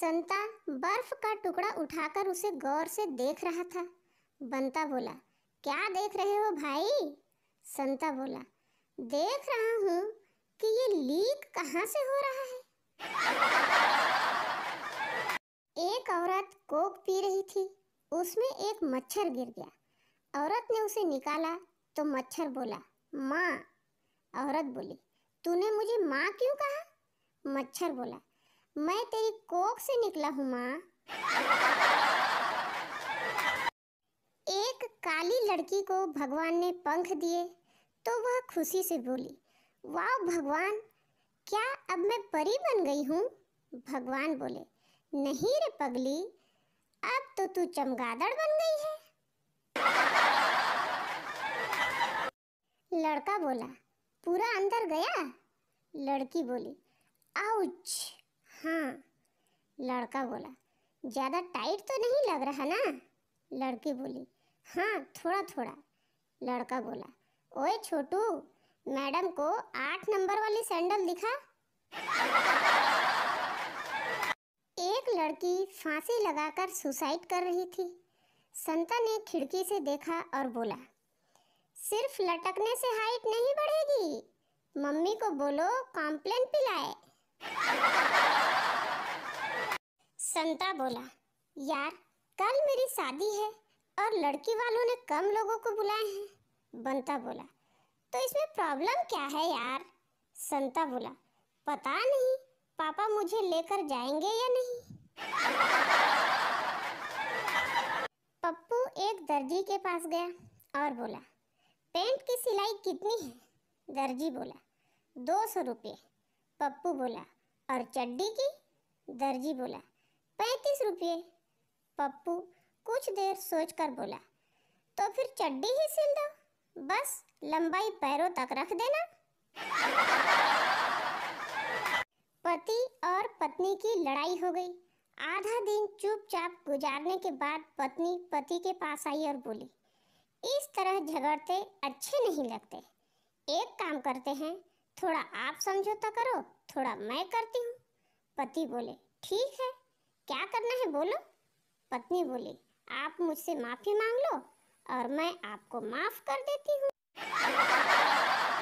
संता बर्फ का टुकड़ा उठाकर उसे गौर से देख रहा था बंता बोला क्या देख रहे हो भाई संता बोला देख रहा हूँ कि ये लीक कहाँ से हो रहा है एक औरत कोक पी रही थी उसमें एक मच्छर गिर गया औरत ने उसे निकाला तो मच्छर बोला माँ औरत बोली तूने मुझे माँ क्यों कहा मच्छर बोला मैं तेरी कोक से निकला हूँ माँ एक काली लड़की को भगवान ने पंख दिए तो वह खुशी से बोली वाह भगवान क्या अब मैं परी बन गई हूँ भगवान बोले नहीं रे पगली अब तो तू चमगादड़ बन गई है लड़का बोला पूरा अंदर गया लड़की बोली आउच हाँ लड़का बोला ज़्यादा टाइट तो नहीं लग रहा ना लड़की बोली हाँ थोड़ा थोड़ा लड़का बोला ओए छोटू मैडम को आठ नंबर वाली सैंडल दिखा एक लड़की फांसी लगाकर सुसाइड कर रही थी संता ने खिड़की से देखा और बोला सिर्फ लटकने से हाइट नहीं बढ़ेगी मम्मी को बोलो कॉम्प्लेन पिलाए संता बोला यार कल मेरी शादी है और लड़की वालों ने कम लोगों को बुलाए हैं बंता बोला तो इसमें प्रॉब्लम क्या है यार संता बोला पता नहीं पापा मुझे लेकर जाएंगे या नहीं पप्पू एक दर्जी के पास गया और बोला पेंट की सिलाई कितनी है दर्जी बोला दो सौ रुपये पप्पू बोला और चड्डी की दर्जी बोला पैंतीस रुपये पप्पू कुछ देर सोचकर बोला तो फिर चड्डी ही सिल दो बस लंबाई पैरों तक रख देना पति और पत्नी की लड़ाई हो गई आधा दिन चुपचाप गुजारने के बाद पत्नी पति के पास आई और बोली इस तरह झगड़ते अच्छे नहीं लगते एक काम करते हैं थोड़ा आप समझौता करो थोड़ा मैं करती हूँ पति बोले ठीक है क्या करना है बोलो पत्नी बोली आप मुझसे माफ़ी मांग लो और मैं आपको माफ़ कर देती हूँ